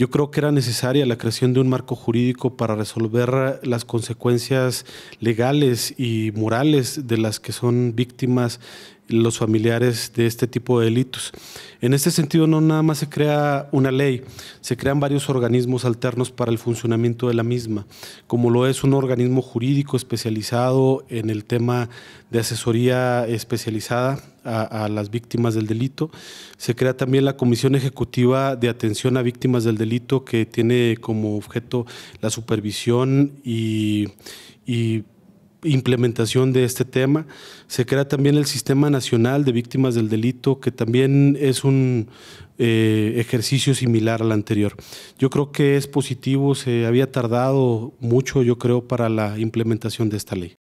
Yo creo que era necesaria la creación de un marco jurídico para resolver las consecuencias legales y morales de las que son víctimas los familiares de este tipo de delitos. En este sentido, no nada más se crea una ley, se crean varios organismos alternos para el funcionamiento de la misma, como lo es un organismo jurídico especializado en el tema de asesoría especializada a, las víctimas del delito. Se crea también la Comisión Ejecutiva de Atención a Víctimas del Delito, que tiene como objeto la supervisión y implementación de este tema. Se crea también el Sistema Nacional de Víctimas del Delito, que también es un eh, ejercicio similar al anterior. Yo creo que es positivo, se había tardado mucho, yo creo, para la implementación de esta ley.